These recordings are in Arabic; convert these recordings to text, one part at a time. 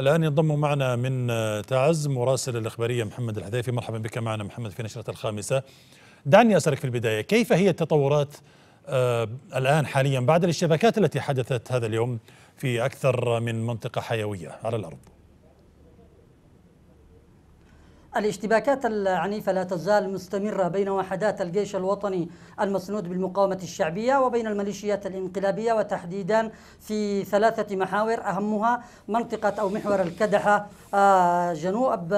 الآن ينضم معنا من آه، تعز مراسل الإخبارية محمد الحذيفي مرحبا بك معنا محمد في نشرة الخامسة دعني أسألك في البداية كيف هي التطورات آه، الآن حاليا بعد الاشتباكات التي حدثت هذا اليوم في أكثر من منطقة حيوية على الأرض الاشتباكات العنيفة لا تزال مستمرة بين وحدات الجيش الوطني المسنود بالمقاومة الشعبية وبين الميليشيات الانقلابية وتحديدا في ثلاثة محاور أهمها منطقة أو محور الكدحة آه، جنوب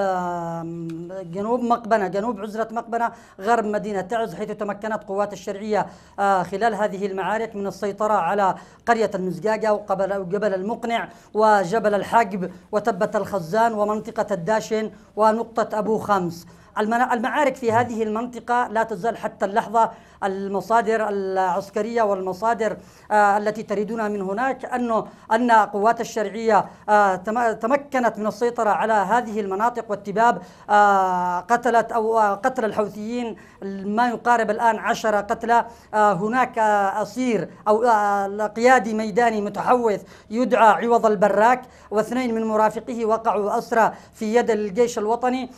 جنوب مقبنة جنوب عزرة مقبنة غرب مدينة تعز حيث تمكنت قوات الشرعية آه، خلال هذه المعارك من السيطرة على قرية المزقاقة وجبل المقنع وجبل الحقب وتبة الخزان ومنطقة الداشن ونقطة أبو ابو خمس المعارك في نعم. هذه المنطقة لا تزال حتى اللحظة المصادر العسكرية والمصادر آه، التي تريدونها من هناك أنه أن قوات الشرعية آه، تمكنت من السيطرة على هذه المناطق والتباب آه، قتلت أو قتل الحوثيين ما يقارب الآن عشرة قتلى هناك أصير أو قيادي ميداني متحوث يدعى عوض البراك واثنين من مرافقه وقعوا أسرى في يد الجيش الوطني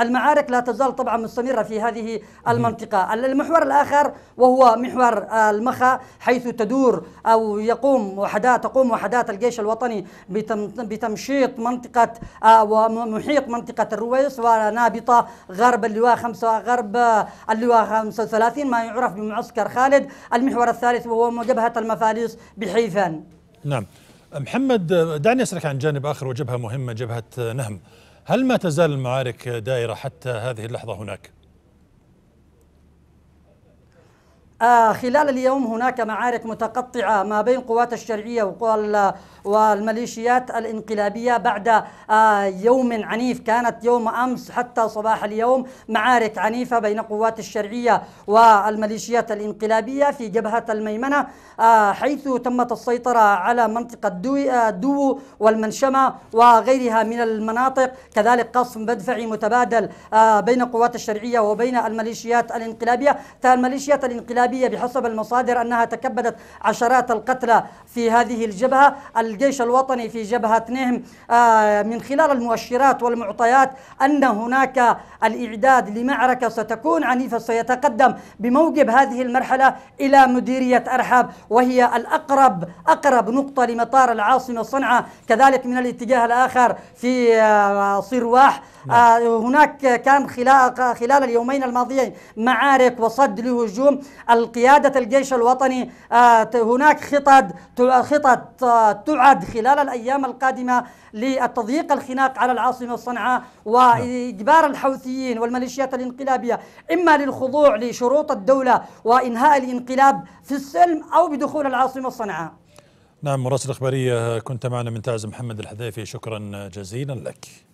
المعارك لا تزال طبعا مستمرة في هذه المنطقة المحور الآخر وهو محور آه، المخا حيث تدور أو يقوم وحدات تقوم وحدات الجيش الوطني بتمشيط منطقة آه، ومحيط منطقة الرويس ونابطة غرب اللواء خمسة غرب اللواء 35 ما يعرف بمعسكر خالد المحور الثالث وهو جبهة المفاليس بحيفان نعم محمد دعني أسألك عن جانب آخر وجبهة مهمة جبهة نهم هل ما تزال المعارك دائرة حتى هذه اللحظة هناك؟ آه، خلال اليوم هناك معارك متقطعة ما بين قوات الشرعية والميليشيات الانقلابية بعد آه، يوم عنيف كانت يوم أمس حتى صباح اليوم معارك عنيفة بين قوات الشرعية والميليشيات الانقلابية في جبهة الميمنة آه، حيث تمت السيطرة على منطقة دو والمنشمة وغيرها من المناطق كذلك قصف مدفعي متبادل بين قوات الشرعية وبين الميليشيات الانقلابية الميليشيات الانقلابية الإرهابية بحسب المصادر أنها تكبدت عشرات القتلى في هذه الجبهة الجيش الوطني في جبهة نهم آه، من خلال المؤشرات والمعطيات أن هناك الإعداد لمعركة ستكون عنيفة سيتقدم بموجب هذه المرحلة إلى مديرية أرحب وهي الأقرب أقرب نقطة لمطار العاصمة صنعاء كذلك من الاتجاه الآخر في آه، صرواح آه، هناك كان خلال, خلال اليومين الماضيين معارك وصد لهجوم القيادة الجيش الوطني آه، هناك خطط خطط آه، تعد خلال الأيام القادمة للتضييق الخناق على العاصمة صنعاء نعم. وإجبار الحوثيين والميليشيات الانقلابية إما للخضوع لشروط الدولة وإنهاء الانقلاب في السلم أو بدخول العاصمة صنعاء نعم مراسل إخبارية كنت معنا من تعز محمد الحذيفي شكرا جزيلا لك